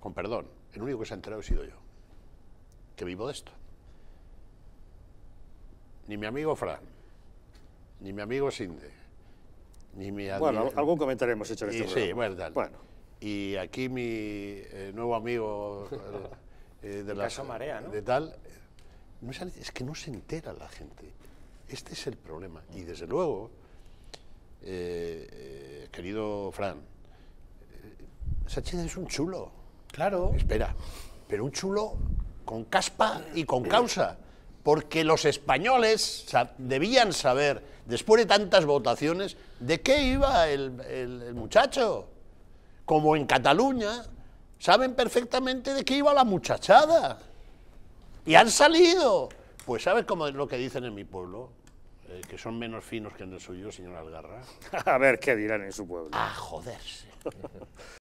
con perdón, el único que se ha enterado he sido yo, que vivo de esto. Ni mi amigo Fran, ni mi amigo Sinde, ni mi... Bueno, algún comentario hemos hecho en este y, Sí, Bueno. Y aquí mi eh, nuevo amigo eh, de la... De tal, no es que no se entera la gente. Este es el problema. Y desde luego, eh, querido Fran, Sánchez es un chulo. Claro. Espera, pero un chulo con caspa y con causa. Porque los españoles debían saber, después de tantas votaciones, de qué iba el, muchacho. Como en Cataluña, saben perfectamente de qué iba la muchachada. Y han salido. Pues ¿sabes cómo es lo que dicen en mi pueblo? Eh, que son menos finos que en el suyo, señor Algarra. A ver qué dirán en su pueblo. A joderse.